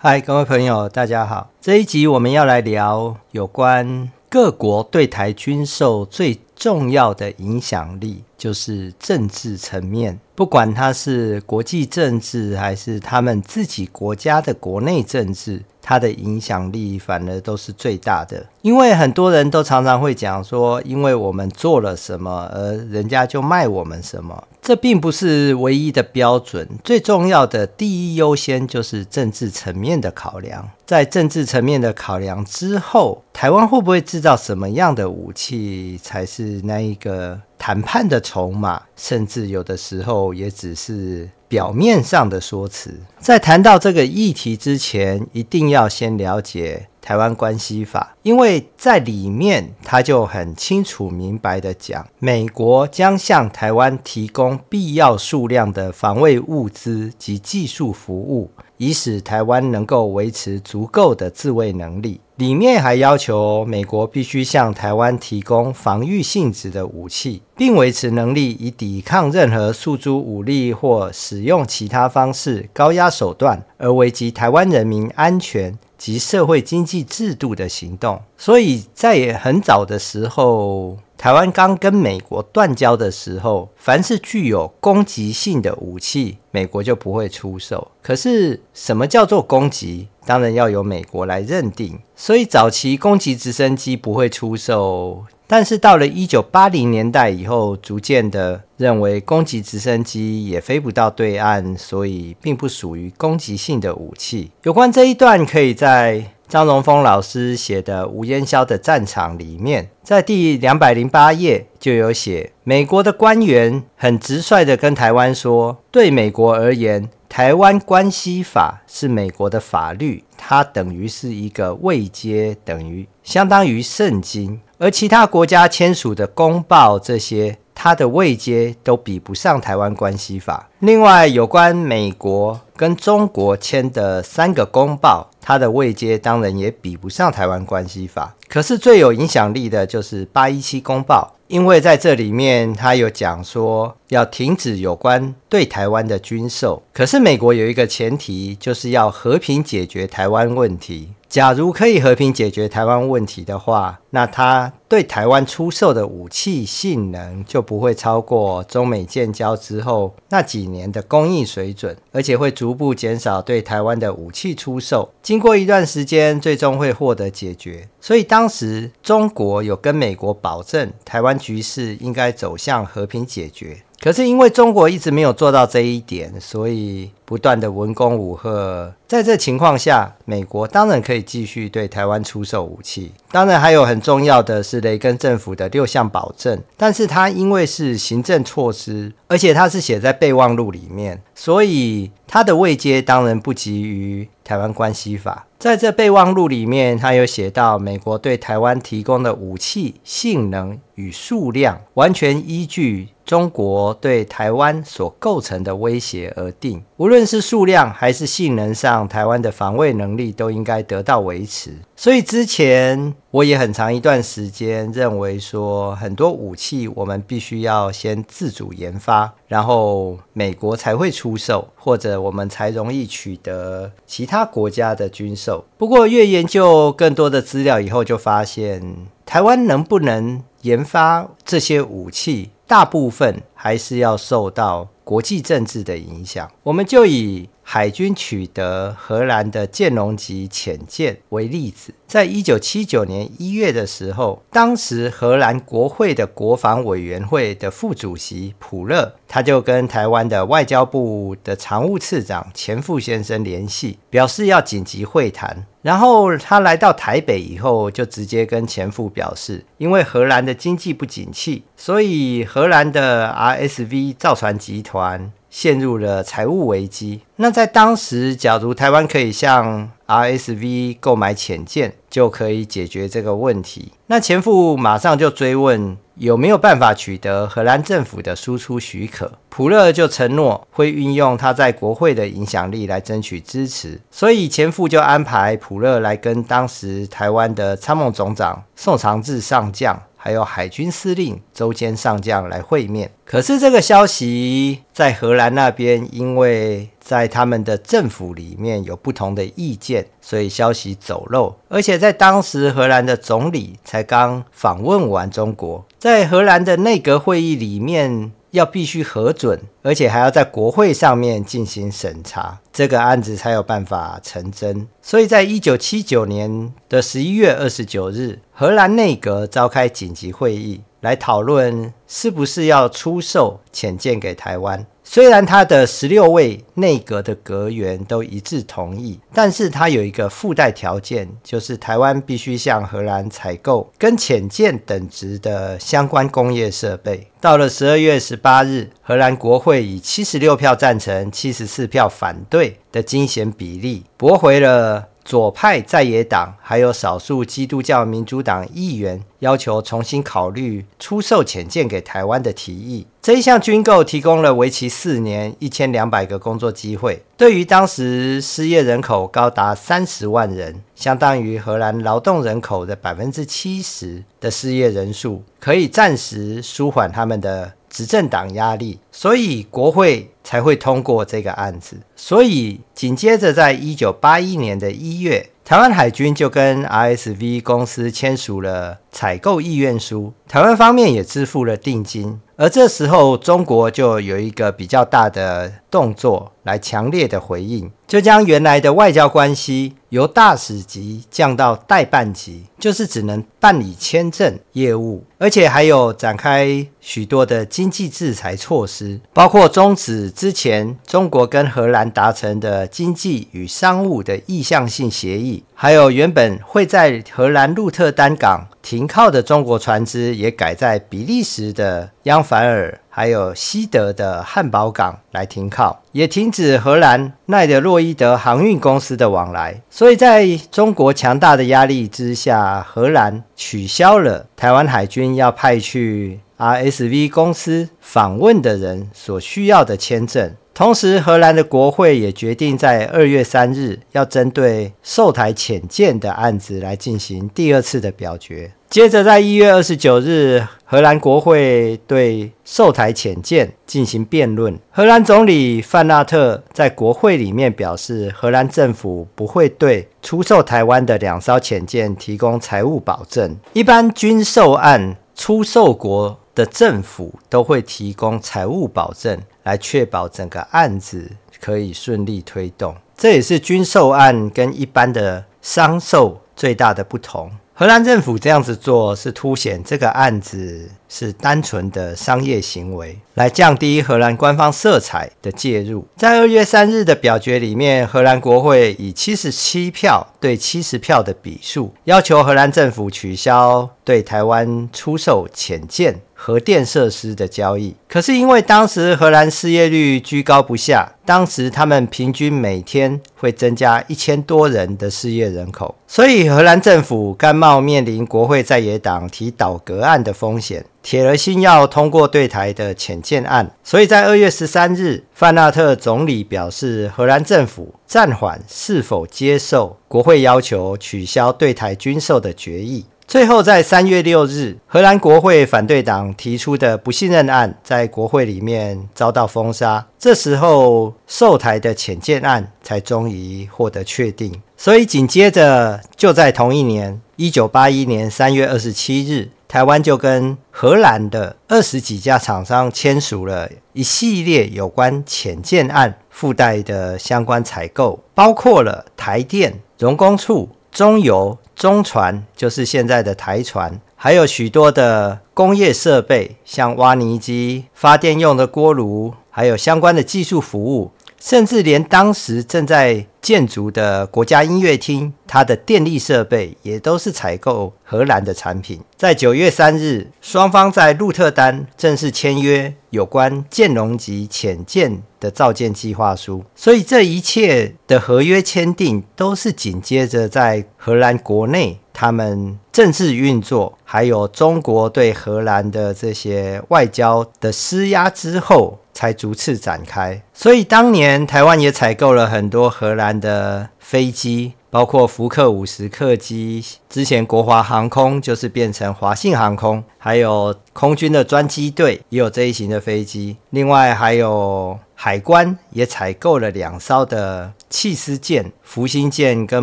嗨，各位朋友，大家好。这一集我们要来聊有关各国对台军售最重要的影响力。就是政治层面，不管它是国际政治还是他们自己国家的国内政治，它的影响力反而都是最大的。因为很多人都常常会讲说，因为我们做了什么，而人家就卖我们什么。这并不是唯一的标准，最重要的第一优先就是政治层面的考量。在政治层面的考量之后，台湾会不会制造什么样的武器，才是那一个。谈判的筹码，甚至有的时候也只是表面上的说辞。在谈到这个议题之前，一定要先了解《台湾关系法》，因为在里面他就很清楚明白的讲，美国将向台湾提供必要数量的防卫物资及技术服务。以使台湾能够维持足够的自卫能力，里面还要求美国必须向台湾提供防御性质的武器，并维持能力以抵抗任何诉诸武力或使用其他方式高压手段而危及台湾人民安全。及社会经济制度的行动，所以在很早的时候，台湾刚跟美国断交的时候，凡是具有攻击性的武器，美国就不会出售。可是，什么叫做攻击？当然要由美国来认定。所以，早期攻击直升机不会出售。但是到了一九八零年代以后，逐渐的认为攻击直升机也飞不到对岸，所以并不属于攻击性的武器。有关这一段，可以在张荣峰老师写的《无烟硝的战场》里面，在第两百零八页就有写。美国的官员很直率的跟台湾说，对美国而言，《台湾关系法》是美国的法律，它等于是一个未接，等于相当于圣经。而其他国家签署的公报，这些它的位阶都比不上《台湾关系法》。另外，有关美国跟中国签的三个公报，它的位阶当然也比不上《台湾关系法》。可是最有影响力的，就是八一七公报，因为在这里面它有讲说要停止有关对台湾的军售。可是美国有一个前提，就是要和平解决台湾问题。假如可以和平解决台湾问题的话，那他对台湾出售的武器性能就不会超过中美建交之后那几年的供应水准，而且会逐步减少对台湾的武器出售。经过一段时间，最终会获得解决。所以当时中国有跟美国保证台湾局势应该走向和平解决，可是因为中国一直没有做到这一点，所以不断的文攻武吓。在这情况下，美国当然可以继续对台湾出售武器。当然，还有很重要的是雷根政府的六项保证。但是，它因为是行政措施，而且它是写在备忘录里面，所以它的位阶当然不及于《台湾关系法》。在这备忘录里面，它有写到，美国对台湾提供的武器性能与数量，完全依据中国对台湾所构成的威胁而定。无论是数量还是性能上。台湾的防卫能力都应该得到维持，所以之前我也很长一段时间认为说，很多武器我们必须要先自主研发，然后美国才会出售，或者我们才容易取得其他国家的军售。不过越研究更多的资料以后，就发现台湾能不能研发这些武器，大部分还是要受到国际政治的影响。我们就以。海军取得荷兰的建龙级潜舰为例子，在一九七九年一月的时候，当时荷兰国会的国防委员会的副主席普勒，他就跟台湾的外交部的常务次长钱副先生联系，表示要紧急会谈。然后他来到台北以后，就直接跟钱副表示，因为荷兰的经济不景气，所以荷兰的 R S V 造船集团。陷入了财务危机。那在当时，假如台湾可以向 R S V 购买潜舰，就可以解决这个问题。那前夫马上就追问有没有办法取得荷兰政府的输出许可。普勒就承诺会运用他在国会的影响力来争取支持，所以前夫就安排普勒来跟当时台湾的参谋总长宋长志上将。还有海军司令周坚上将来会面，可是这个消息在荷兰那边，因为在他们的政府里面有不同的意见，所以消息走漏。而且在当时，荷兰的总理才刚访问完中国，在荷兰的内阁会议里面。要必须核准，而且还要在国会上面进行审查，这个案子才有办法成真。所以在一九七九年的十一月二十九日，荷兰内阁召开紧急会议，来讨论是不是要出售潜见给台湾。虽然他的十六位内阁的阁员都一致同意，但是他有一个附带条件，就是台湾必须向荷兰采购跟潜舰等值的相关工业设备。到了十二月十八日，荷兰国会以七十六票赞成、七十四票反对的惊险比例，驳回了。左派在野党还有少数基督教民主党议员要求重新考虑出售潜艇给台湾的提议。这一项军购提供了为期四年一千两百个工作机会，对于当时失业人口高达三十万人（相当于荷兰劳动人口的百分之七十）的失业人数，可以暂时舒缓他们的执政党压力。所以，国会。才会通过这个案子，所以紧接着在一九八一年的一月，台湾海军就跟 R S V 公司签署了采购意愿书，台湾方面也支付了定金，而这时候中国就有一个比较大的动作。来强烈的回应，就将原来的外交关系由大使级降到代办级，就是只能办理签证业务，而且还有展开许多的经济制裁措施，包括终止之前中国跟荷兰达成的经济与商务的意向性协议，还有原本会在荷兰鹿特丹港停靠的中国船只也改在比利时的央凡尔。还有西德的汉堡港来停靠，也停止荷兰奈德洛伊德航运公司的往来。所以，在中国强大的压力之下，荷兰取消了台湾海军要派去 R S V 公司访问的人所需要的签证。同时，荷兰的国会也决定在二月三日要针对售台浅舰的案子来进行第二次的表决。接着，在一月二十九日，荷兰国会对售台浅舰进行辩论。荷兰总理范纳特在国会里面表示，荷兰政府不会对出售台湾的两艘浅舰提供财务保证。一般军售案，出售国的政府都会提供财务保证。来确保整个案子可以顺利推动，这也是军售案跟一般的商售最大的不同。荷兰政府这样子做，是凸显这个案子是单纯的商业行为，来降低荷兰官方色彩的介入。在二月三日的表决里面，荷兰国会以七十七票对七十票的比数，要求荷兰政府取消对台湾出售潜艇。核电设施的交易，可是因为当时荷兰失业率居高不下，当时他们平均每天会增加一千多人的失业人口，所以荷兰政府甘冒面临国会在野党提倒阁案的风险，铁了心要通过对台的潜见案，所以在二月十三日，范纳特总理表示，荷兰政府暂缓是否接受国会要求取消对台军售的决议。最后，在三月六日，荷兰国会反对党提出的不信任案在国会里面遭到封杀。这时候，售台的潜见案才终于获得确定。所以，紧接着就在同一年，一九八一年三月二十七日，台湾就跟荷兰的二十几家厂商签署了一系列有关潜见案附带的相关采购，包括了台电、荣工处、中油。中船就是现在的台船，还有许多的工业设备，像挖泥机、发电用的锅炉，还有相关的技术服务。甚至连当时正在建筑的国家音乐厅，它的电力设备也都是采购荷兰的产品。在九月三日，双方在鹿特丹正式签约有关“建龙级”潜舰的造舰计划书。所以，这一切的合约签订，都是紧接着在荷兰国内他们政治运作，还有中国对荷兰的这些外交的施压之后。才逐次展开，所以当年台湾也采购了很多荷兰的飞机，包括福克五十客机。之前国华航空就是变成华信航空，还有空军的专机队也有这一型的飞机，另外还有。海关也采购了两艘的弃尸舰、福星舰跟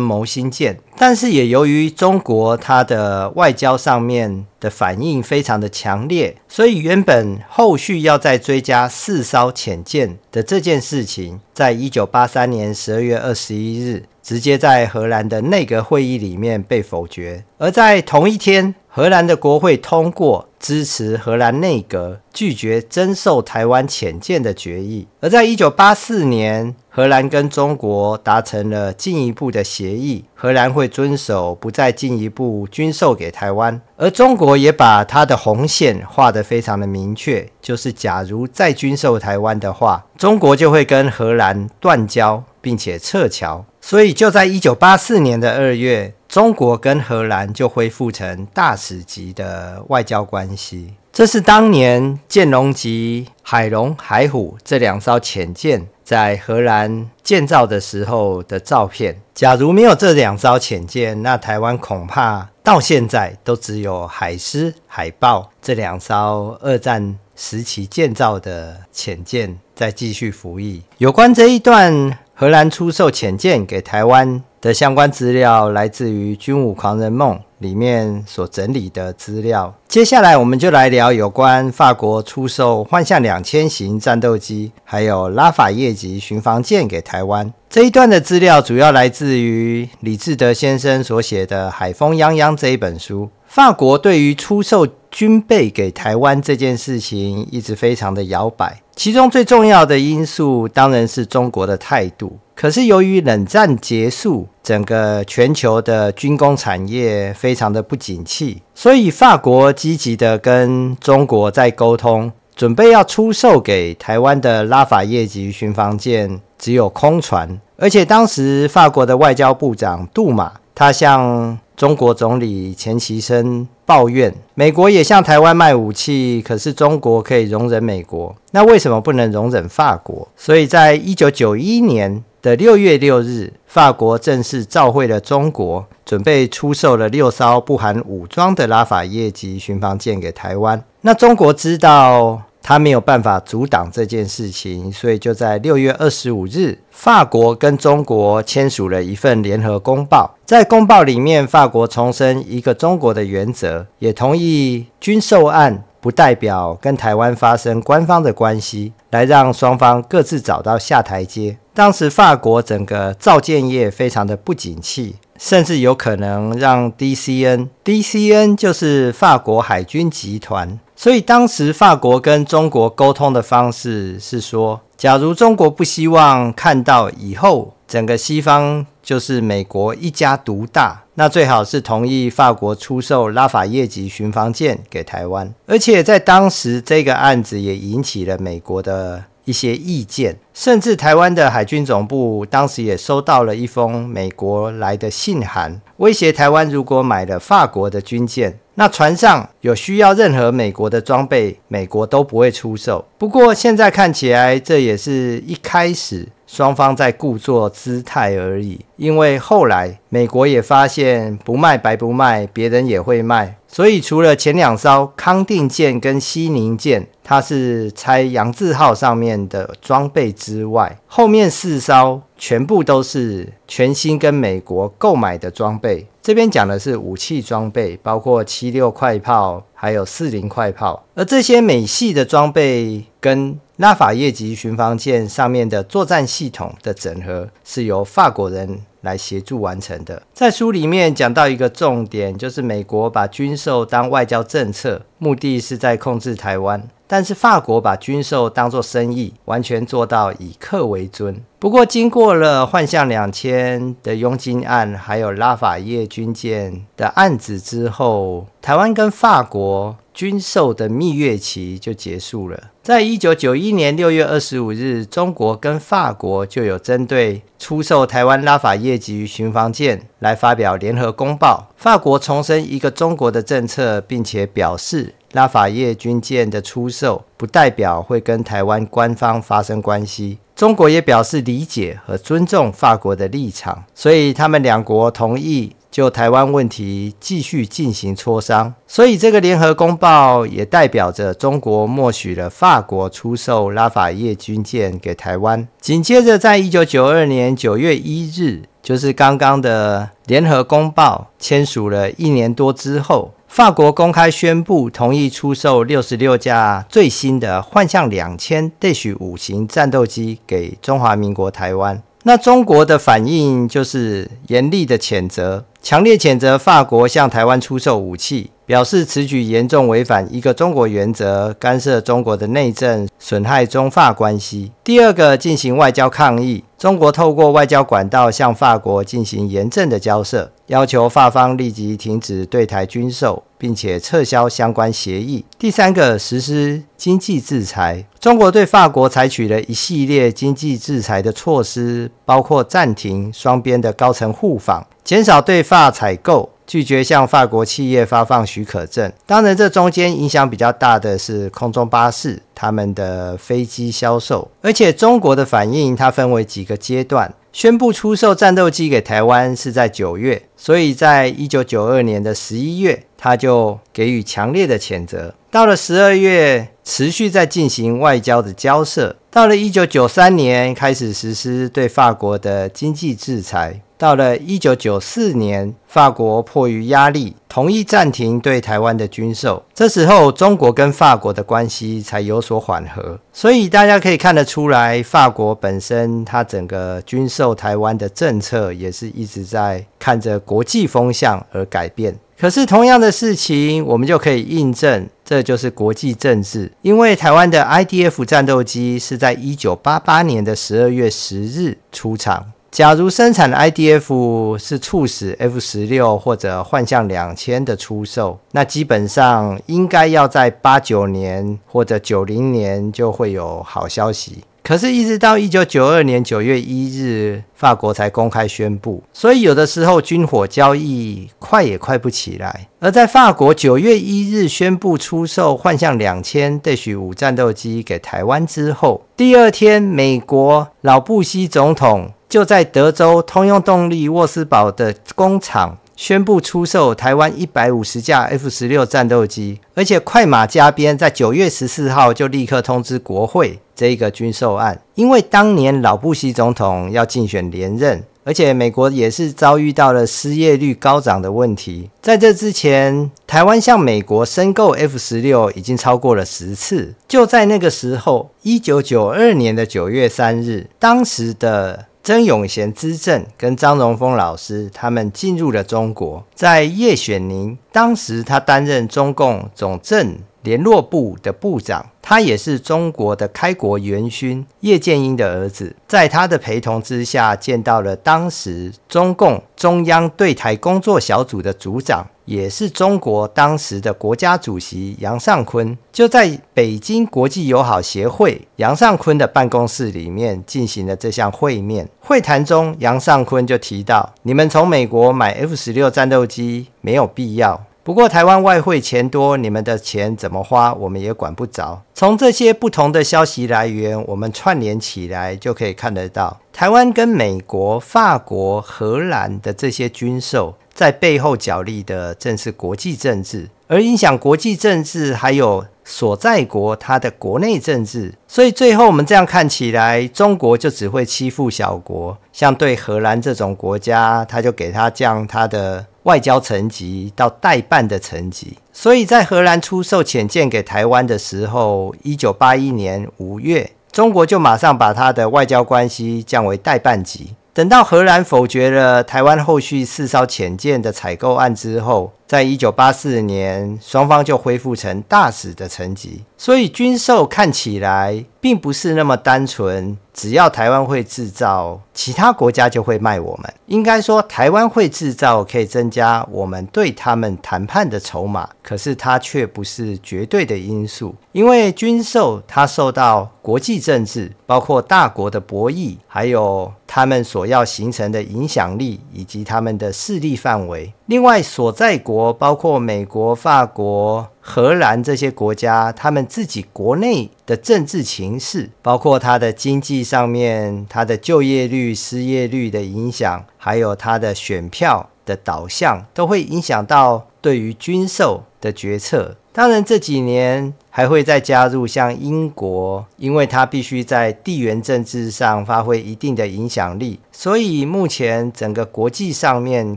牟星舰，但是也由于中国它的外交上面的反应非常的强烈，所以原本后续要再追加四艘潜舰的这件事情，在一九八三年十二月二十一日，直接在荷兰的内阁会议里面被否决，而在同一天，荷兰的国会通过。支持荷兰内阁拒绝增受台湾浅舰的决议。而在1984年，荷兰跟中国达成了进一步的协议，荷兰会遵守不再进一步军售给台湾，而中国也把它的红线画得非常的明确，就是假如再军售台湾的话，中国就会跟荷兰断交并且撤侨。所以就在1984年的二月。中国跟荷兰就恢复成大使级的外交关系。这是当年建龙级海龙、海虎这两艘潜舰在荷兰建造的时候的照片。假如没有这两艘潜舰，那台湾恐怕到现在都只有海狮、海豹这两艘二战时期建造的潜舰在继续服役。有关这一段。荷兰出售潜舰给台湾的相关资料，来自于《军武狂人梦》里面所整理的资料。接下来，我们就来聊有关法国出售幻象两千型战斗机，还有拉法叶级巡防舰给台湾这一段的资料，主要来自于李志德先生所写的《海风泱泱》这一本书。法国对于出售军备给台湾这件事情一直非常的摇摆，其中最重要的因素当然是中国的态度。可是由于冷战结束，整个全球的军工产业非常的不景气，所以法国积极的跟中国在沟通，准备要出售给台湾的拉法叶级巡防舰只有空船。而且当时法国的外交部长杜马，他向中国总理钱其琛抱怨，美国也向台湾卖武器，可是中国可以容忍美国，那为什么不能容忍法国？所以在一九九一年的六月六日，法国正式召会了中国，准备出售了六艘不含武装的拉法叶级巡防舰给台湾。那中国知道。他没有办法阻挡这件事情，所以就在六月二十五日，法国跟中国签署了一份联合公报。在公报里面，法国重申一个中国的原则，也同意军售案不代表跟台湾发生官方的关系，来让双方各自找到下台阶。当时法国整个造建业非常的不景气，甚至有可能让 DCN，DCN 就是法国海军集团。所以当时法国跟中国沟通的方式是说，假如中国不希望看到以后整个西方就是美国一家独大，那最好是同意法国出售拉法耶级巡防舰给台湾。而且在当时，这个案子也引起了美国的一些意见，甚至台湾的海军总部当时也收到了一封美国来的信函，威胁台湾如果买了法国的军舰。那船上有需要任何美国的装备，美国都不会出售。不过现在看起来，这也是一开始双方在故作姿态而已。因为后来美国也发现不卖白不卖，别人也会卖。所以除了前两艘康定舰跟西宁舰，它是拆杨字号上面的装备之外，后面四艘全部都是全新跟美国购买的装备。这边讲的是武器装备，包括七六快炮。还有四零快炮，而这些美系的装备跟拉法叶级巡防舰上面的作战系统的整合，是由法国人来协助完成的。在书里面讲到一个重点，就是美国把军售当外交政策，目的是在控制台湾，但是法国把军售当作生意，完全做到以客为尊。不过，经过了幻象两千的佣金案，还有拉法叶军舰的案子之后。台湾跟法国军售的蜜月期就结束了。在一九九一年六月二十五日，中国跟法国就有针对出售台湾拉法叶级巡防舰来发表联合公报。法国重申一个中国的政策，并且表示拉法叶军舰的出售不代表会跟台湾官方发生关系。中国也表示理解和尊重法国的立场，所以他们两国同意。就台湾问题继续进行磋商，所以这个联合公报也代表着中国默许了法国出售拉法叶军舰给台湾。紧接着，在一九九二年九月一日，就是刚刚的联合公报签署了一年多之后，法国公开宣布同意出售六十六架最新的幻象两千 D 型五型战斗机给中华民国台湾。那中国的反应就是严厉的谴责，强烈谴责法国向台湾出售武器，表示此举严重违反一个中国原则，干涉中国的内政，损害中法关系。第二个，进行外交抗议，中国透过外交管道向法国进行严正的交涉，要求法方立即停止对台军售。并且撤销相关协议。第三个，实施经济制裁。中国对法国采取了一系列经济制裁的措施，包括暂停双边的高层互访，减少对法采购。拒绝向法国企业发放许可证。当然，这中间影响比较大的是空中巴士，他们的飞机销售。而且，中国的反应它分为几个阶段：宣布出售战斗机给台湾是在九月，所以在一九九二年的十一月，他就给予强烈的谴责；到了十二月，持续在进行外交的交涉；到了一九九三年，开始实施对法国的经济制裁。到了一九九四年，法国迫于压力，同意暂停对台湾的军售。这时候，中国跟法国的关系才有所缓和。所以，大家可以看得出来，法国本身它整个军售台湾的政策也是一直在看着国际风向而改变。可是，同样的事情，我们就可以印证，这就是国际政治。因为台湾的 IDF 战斗机是在一九八八年的十二月十日出厂。假如生产的 IDF 是促使 F 十六或者幻象两千的出售，那基本上应该要在八九年或者九零年就会有好消息。可是，一直到一九九二年九月一日，法国才公开宣布。所以，有的时候军火交易快也快不起来。而在法国九月一日宣布出售幻象两千 T 五战斗机给台湾之后，第二天，美国老布希总统。就在德州通用动力沃斯堡的工厂宣布出售台湾一百五十架 F 十六战斗机，而且快马加鞭，在九月十四号就立刻通知国会这个军售案。因为当年老布希总统要竞选连任，而且美国也是遭遇到了失业率高涨的问题。在这之前，台湾向美国申购 F 十六已经超过了十次。就在那个时候，一九九二年的九月三日，当时的。曾永贤之政跟张荣峰老师他们进入了中国，在叶选宁当时，他担任中共总政。联络部的部长，他也是中国的开国元勋叶剑英的儿子，在他的陪同之下，见到了当时中共中央对台工作小组的组长，也是中国当时的国家主席杨尚坤。就在北京国际友好协会杨尚坤的办公室里面进行了这项会面。会谈中，杨尚坤就提到：“你们从美国买 F 十六战斗机没有必要。”不过台湾外汇钱多，你们的钱怎么花，我们也管不着。从这些不同的消息来源，我们串联起来就可以看得到，台湾跟美国、法国、荷兰的这些军售。在背后角力的正是国际政治，而影响国际政治还有所在国它的国内政治。所以最后我们这样看起来，中国就只会欺负小国，像对荷兰这种国家，他就给他降他的外交层级到代办的层级。所以在荷兰出售潜艇给台湾的时候，一九八一年五月，中国就马上把他的外交关系降为代办级。等到荷兰否决了台湾后续四艘潜舰的采购案之后。在一九八四年，双方就恢复成大使的层级，所以军售看起来并不是那么单纯。只要台湾会制造，其他国家就会卖我们。应该说，台湾会制造可以增加我们对他们谈判的筹码，可是它却不是绝对的因素，因为军售它受到国际政治，包括大国的博弈，还有他们所要形成的影响力以及他们的势力范围。另外，所在国包括美国、法国、荷兰这些国家，他们自己国内的政治情势，包括它的经济上面、它的就业率、失业率的影响，还有它的选票的导向，都会影响到对于军售的决策。当然，这几年还会再加入像英国，因为它必须在地缘政治上发挥一定的影响力，所以目前整个国际上面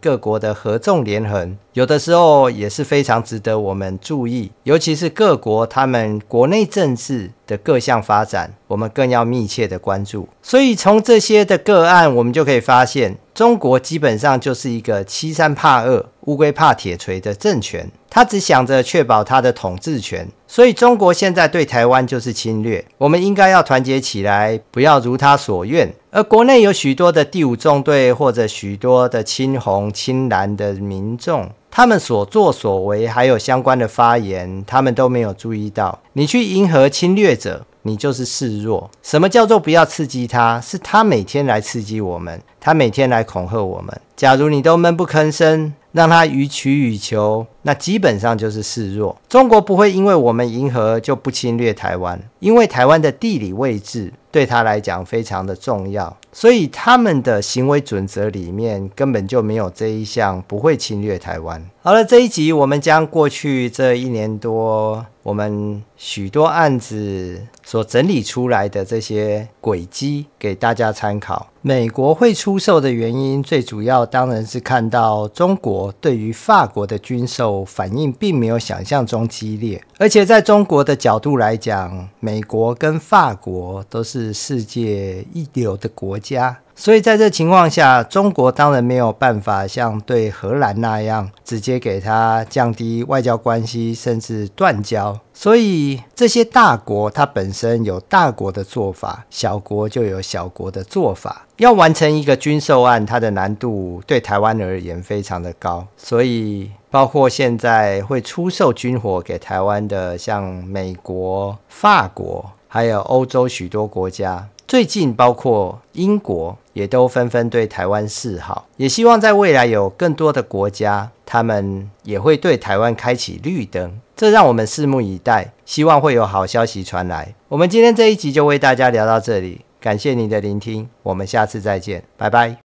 各国的合纵连横，有的时候也是非常值得我们注意，尤其是各国他们国内政治的各项发展，我们更要密切的关注。所以从这些的个案，我们就可以发现，中国基本上就是一个欺三怕二。乌龟怕铁锤的政权，他只想着确保他的统治权，所以中国现在对台湾就是侵略。我们应该要团结起来，不要如他所愿。而国内有许多的第五纵队，或者许多的青红青蓝的民众，他们所作所为还有相关的发言，他们都没有注意到。你去迎合侵略者，你就是示弱。什么叫做不要刺激他？是他每天来刺激我们，他每天来恐吓我们。假如你都闷不吭声。让他予取予求，那基本上就是示弱。中国不会因为我们迎合就不侵略台湾，因为台湾的地理位置对他来讲非常的重要，所以他们的行为准则里面根本就没有这一项不会侵略台湾。好了，这一集我们将过去这一年多。我们许多案子所整理出来的这些轨迹，给大家参考。美国会出售的原因，最主要当然是看到中国对于法国的军售反应，并没有想象中激烈，而且在中国的角度来讲，美国跟法国都是世界一流的国家。所以，在这情况下，中国当然没有办法像对荷兰那样直接给他降低外交关系，甚至断交。所以，这些大国它本身有大国的做法，小国就有小国的做法。要完成一个军售案，它的难度对台湾而言非常的高。所以，包括现在会出售军火给台湾的，像美国、法国，还有欧洲许多国家。最近，包括英国也都纷纷对台湾示好，也希望在未来有更多的国家，他们也会对台湾开启绿灯。这让我们拭目以待，希望会有好消息传来。我们今天这一集就为大家聊到这里，感谢您的聆听，我们下次再见，拜拜。